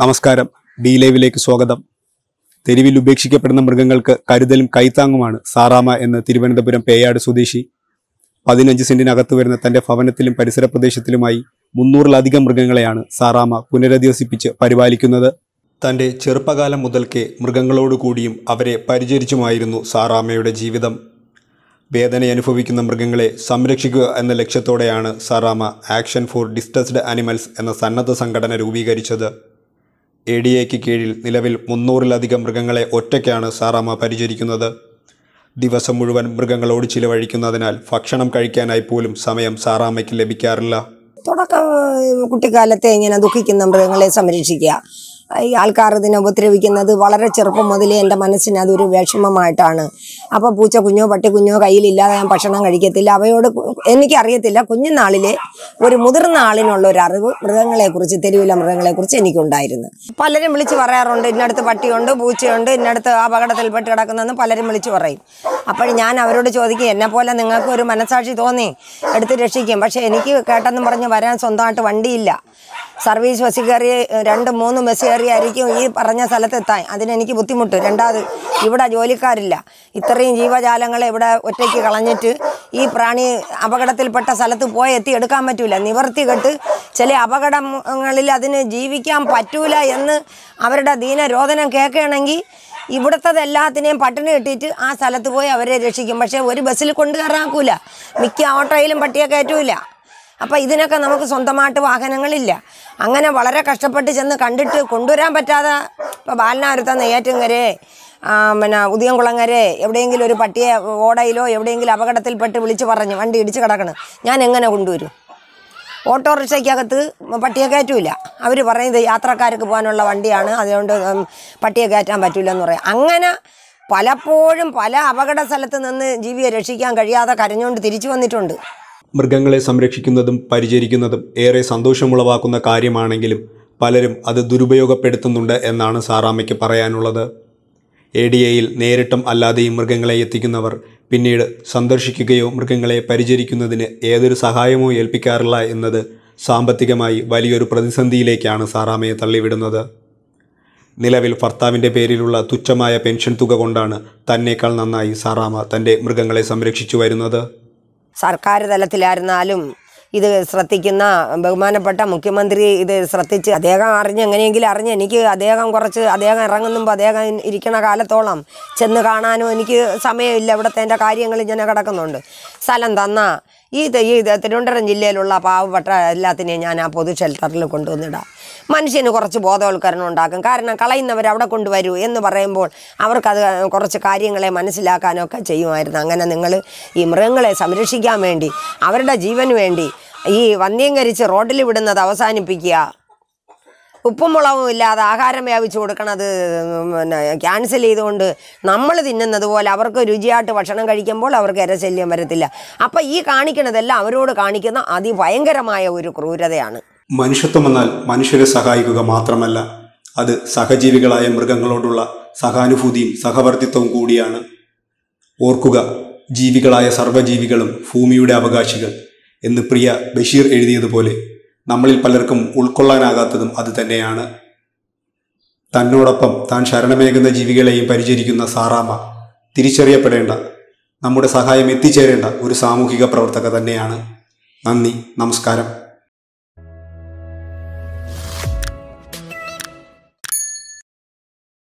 നമസ്കാരം ഡി ലൈവിലേക്ക് സ്വാഗതം തെരുവിൽ ഉപേക്ഷിക്കപ്പെടുന്ന മൃഗങ്ങൾക്ക് കരുതലും കൈത്താങ്ങുമാണ് സാറാമ എന്ന തിരുവനന്തപുരം പേയാട് സ്വദേശി പതിനഞ്ച് സെന്റിനകത്ത് വരുന്ന തന്റെ ഭവനത്തിലും പരിസര പ്രദേശത്തിലുമായി മുന്നൂറിലധികം മൃഗങ്ങളെയാണ് സാറാമ പുനരധിവസിപ്പിച്ച് പരിപാലിക്കുന്നത് തന്റെ ചെറുപ്പകാലം മുതൽക്കേ മൃഗങ്ങളോടുകൂടിയും അവരെ പരിചരിച്ചുമായിരുന്നു സാറാമയുടെ ജീവിതം വേദനയനുഭവിക്കുന്ന മൃഗങ്ങളെ സംരക്ഷിക്കുക എന്ന ലക്ഷ്യത്തോടെയാണ് സാറാമ ആക്ഷൻ ഫോർ ഡിസ്റ്റസ്ഡ് അനിമൽസ് എന്ന സന്നദ്ധ സംഘടന രൂപീകരിച്ചത് എ ഡി എക്ക് കീഴിൽ നിലവിൽ മുന്നൂറിലധികം മൃഗങ്ങളെ ഒറ്റയ്ക്കാണ് സാറാമ്മ പരിചരിക്കുന്നത് ദിവസം മുഴുവൻ മൃഗങ്ങളോട് ചിലവഴിക്കുന്നതിനാൽ ഭക്ഷണം കഴിക്കാനായി പോലും സമയം സാറാമ്മയ്ക്ക് ലഭിക്കാറില്ല തുടക്ക കുട്ടിക്കാലത്തെ ഇങ്ങനെ ദുഃഖിക്കുന്ന മൃഗങ്ങളെ സംരക്ഷിക്കുക ഈ ആൾക്കാർ ഇതിനെ ഉപദ്രവിക്കുന്നത് വളരെ ചെറുപ്പം മുതലേ എൻ്റെ മനസ്സിന് അതൊരു വിഷമമായിട്ടാണ് അപ്പോൾ പൂച്ച കുഞ്ഞോ പട്ടിക്കുഞ്ഞോ കയ്യിലില്ലാതെ ഞാൻ ഭക്ഷണം കഴിക്കത്തില്ല അവയോട് എനിക്കറിയത്തില്ല കുഞ്ഞുനാളിലെ ഒരു മുതിർന്ന ആളിനുള്ള ഒരു അറിവ് മൃഗങ്ങളെക്കുറിച്ച് തെരുവിലെ മൃഗങ്ങളെക്കുറിച്ച് എനിക്കുണ്ടായിരുന്നു പലരും വിളിച്ച് പറയാറുണ്ട് ഇന്നടുത്ത് പട്ടിയുണ്ട് പൂച്ചയുണ്ട് ഇന്നടുത്ത് അപകടത്തിൽപ്പെട്ട് കിടക്കുന്നതെന്ന് പലരും വിളിച്ച് പറയും അപ്പോൾ ഞാൻ അവരോട് ചോദിക്കും എന്നെ പോലെ നിങ്ങൾക്ക് ഒരു മനസാക്ഷി തോന്നി എടുത്ത് രക്ഷിക്കും പക്ഷേ എനിക്ക് കേട്ടെന്ന് പറഞ്ഞ് വരാൻ സ്വന്തമായിട്ട് വണ്ടിയില്ല സർവീസ് ബസ്സിൽ കയറി രണ്ട് മൂന്ന് ബസ് കയറിയായിരിക്കും ഈ പറഞ്ഞ സ്ഥലത്തെത്താൻ അതിനെനിക്ക് ബുദ്ധിമുട്ട് രണ്ടാമത് ഇവിടെ ജോലിക്കാരില്ല ഇത്രയും ജീവജാലങ്ങളെ ഇവിടെ ഒറ്റയ്ക്ക് കളഞ്ഞിട്ട് ഈ പ്രാണി അപകടത്തിൽപ്പെട്ട സ്ഥലത്ത് പോയി എത്തി എടുക്കാൻ പറ്റൂല നിവർത്തി കെട്ട് ചില അപകടങ്ങളിൽ അതിന് ജീവിക്കാൻ പറ്റൂല എന്ന് അവരുടെ ദീനരോധനം കേൾക്കുകയാണെങ്കിൽ ഇവിടുത്തത് എല്ലാത്തിനെയും പട്ടിണി കെട്ടിയിട്ട് ആ സ്ഥലത്ത് പോയി അവരെ രക്ഷിക്കും പക്ഷേ ഒരു ബസ്സിൽ കൊണ്ടു കയറാക്കൂല മിക്ക ഓട്ടോയിലും പട്ടിയെ കയറ്റൂല അപ്പം ഇതിനൊക്കെ നമുക്ക് സ്വന്തമായിട്ട് വാഹനങ്ങളില്ല അങ്ങനെ വളരെ കഷ്ടപ്പെട്ട് ചെന്ന് കണ്ടിട്ട് കൊണ്ടുവരാൻ പറ്റാതെ ഇപ്പോൾ ബാലനാരുത്ത നെയ്യാറ്റിൻകരെ പിന്നെ ഉദയംകുളങ്ങരെ എവിടെയെങ്കിലും ഒരു പട്ടിയെ ഓടയിലോ എവിടെയെങ്കിലും അപകടത്തിൽപ്പെട്ട് വിളിച്ച് പറഞ്ഞു വണ്ടി ഇടിച്ച് കിടക്കണം ഞാൻ എങ്ങനെ കൊണ്ടുവരും ഓട്ടോറിക്ഷയ്ക്കകത്ത് പട്ടിയെ കയറ്റൂല അവർ പറയുന്നത് യാത്രക്കാർക്ക് പോകാനുള്ള വണ്ടിയാണ് അതുകൊണ്ട് പട്ടിയെ കയറ്റാൻ പറ്റില്ല എന്ന് പറയാം അങ്ങനെ പലപ്പോഴും പല അപകട സ്ഥലത്ത് നിന്ന് ജീവിയെ രക്ഷിക്കാൻ കഴിയാതെ കരഞ്ഞുകൊണ്ട് തിരിച്ചു വന്നിട്ടുണ്ട് മൃഗങ്ങളെ സംരക്ഷിക്കുന്നതും പരിചരിക്കുന്നതും ഏറെ സന്തോഷമുളവാക്കുന്ന കാര്യമാണെങ്കിലും പലരും അത് ദുരുപയോഗപ്പെടുത്തുന്നുണ്ട് എന്നാണ് സാറാമ്മയ്ക്ക് പറയാനുള്ളത് എ ഡി എയിൽ നേരിട്ടും അല്ലാതെയും മൃഗങ്ങളെ എത്തിക്കുന്നവർ പിന്നീട് സന്ദർശിക്കുകയോ മൃഗങ്ങളെ പരിചരിക്കുന്നതിന് ഏതൊരു സഹായമോ ഏൽപ്പിക്കാറില്ല എന്നത് സാമ്പത്തികമായി വലിയൊരു പ്രതിസന്ധിയിലേക്കാണ് സാറാമയെ തള്ളിവിടുന്നത് നിലവിൽ ഭർത്താവിൻ്റെ പേരിലുള്ള തുച്ഛമായ പെൻഷൻ തുക കൊണ്ടാണ് തന്നേക്കാൾ നന്നായി സാറാമ തൻ്റെ മൃഗങ്ങളെ സംരക്ഷിച്ചു വരുന്നത് സർക്കാർ തലത്തിലായിരുന്നാലും ഇത് ശ്രദ്ധിക്കുന്ന ബഹുമാനപ്പെട്ട മുഖ്യമന്ത്രി ഇത് ശ്രദ്ധിച്ച് അദ്ദേഹം അറിഞ്ഞ് എങ്ങനെയെങ്കിലും അറിഞ്ഞ് എനിക്ക് അദ്ദേഹം കുറച്ച് അദ്ദേഹം ഇറങ്ങുന്നുമ്പോൾ അദ്ദേഹം ഇരിക്കുന്ന കാലത്തോളം ചെന്ന് കാണാനും എനിക്ക് സമയമില്ല ഇവിടുത്തെ എൻ്റെ കാര്യങ്ങൾ ഇങ്ങനെ കിടക്കുന്നുണ്ട് സ്ഥലം തന്ന ഈ ഈ തിരുവനന്തപുരം ജില്ലയിലുള്ള പാവപ്പെട്ട എല്ലാത്തിനെയും ഞാൻ ആ പൊതു ഷെൽട്ടറിൽ കൊണ്ടുവന്നിടാം മനുഷ്യന് കുറച്ച് ബോധവൽക്കരണം ഉണ്ടാക്കും കാരണം കളയുന്നവർ അവിടെ കൊണ്ടുവരൂ എന്ന് പറയുമ്പോൾ അവർക്കത് കുറച്ച് കാര്യങ്ങളെ മനസ്സിലാക്കാനൊക്കെ ചെയ്യുമായിരുന്നു അങ്ങനെ നിങ്ങൾ ഈ മൃഗങ്ങളെ സംരക്ഷിക്കാൻ വേണ്ടി അവരുടെ ജീവന് വേണ്ടി ഈ വന്ധ്യംകരിച്ച് റോഡിൽ വിടുന്നത് അവസാനിപ്പിക്കുക ഉപ്പും മുളകും ഇല്ലാതെ ആഹാരം വ്യാപിച്ചു കൊടുക്കണത് പിന്നെ ക്യാൻസൽ ചെയ്തുകൊണ്ട് നമ്മൾ തിന്നുന്നത് പോലെ അവർക്ക് രുചിയായിട്ട് ഭക്ഷണം കഴിക്കുമ്പോൾ അവർക്ക് ഇരശല്യം വരത്തില്ല അപ്പം ഈ കാണിക്കണതെല്ലാം അവരോട് കാണിക്കുന്ന അതിഭയങ്കരമായ ഒരു ക്രൂരതയാണ് മനുഷ്യത്വം എന്നാൽ മനുഷ്യരെ സഹായിക്കുക മാത്രമല്ല അത് സഹജീവികളായ മൃഗങ്ങളോടുള്ള സഹാനുഭൂതിയും സഹവർത്തിത്വവും കൂടിയാണ് ഓർക്കുക ജീവികളായ സർവ്വജീവികളും ഭൂമിയുടെ അവകാശികൾ എന്ന് പ്രിയ ബഷീർ എഴുതിയതുപോലെ നമ്മളിൽ പലർക്കും ഉൾക്കൊള്ളാനാകാത്തതും അത് തന്നെയാണ് തന്നോടൊപ്പം താൻ ശരണമേകുന്ന ജീവികളെയും പരിചരിക്കുന്ന സാറാമ തിരിച്ചറിയപ്പെടേണ്ട നമ്മുടെ സഹായം എത്തിച്ചേരേണ്ട ഒരു സാമൂഹിക പ്രവർത്തക തന്നെയാണ് നന്ദി നമസ്കാരം